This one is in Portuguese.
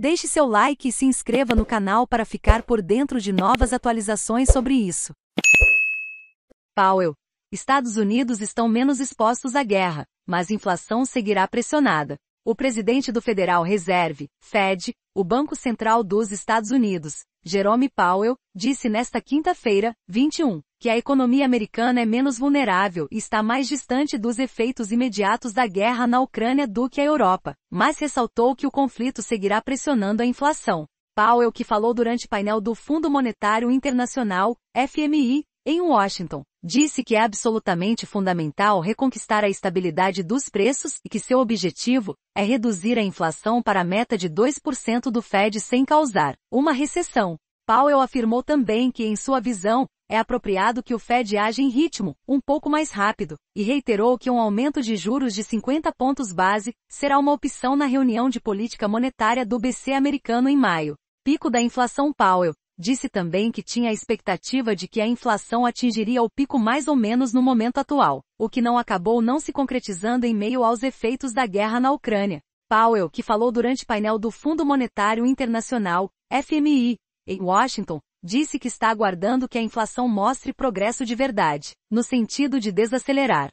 Deixe seu like e se inscreva no canal para ficar por dentro de novas atualizações sobre isso. Powell. Estados Unidos estão menos expostos à guerra, mas inflação seguirá pressionada o presidente do Federal Reserve, Fed, o Banco Central dos Estados Unidos, Jerome Powell, disse nesta quinta-feira, 21, que a economia americana é menos vulnerável e está mais distante dos efeitos imediatos da guerra na Ucrânia do que a Europa, mas ressaltou que o conflito seguirá pressionando a inflação. Powell que falou durante painel do Fundo Monetário Internacional, FMI, em Washington, Disse que é absolutamente fundamental reconquistar a estabilidade dos preços e que seu objetivo é reduzir a inflação para a meta de 2% do Fed sem causar uma recessão. Powell afirmou também que, em sua visão, é apropriado que o Fed age em ritmo, um pouco mais rápido, e reiterou que um aumento de juros de 50 pontos base será uma opção na reunião de política monetária do BC americano em maio. Pico da inflação Powell Disse também que tinha a expectativa de que a inflação atingiria o pico mais ou menos no momento atual, o que não acabou não se concretizando em meio aos efeitos da guerra na Ucrânia. Powell, que falou durante painel do Fundo Monetário Internacional, FMI, em Washington, disse que está aguardando que a inflação mostre progresso de verdade, no sentido de desacelerar.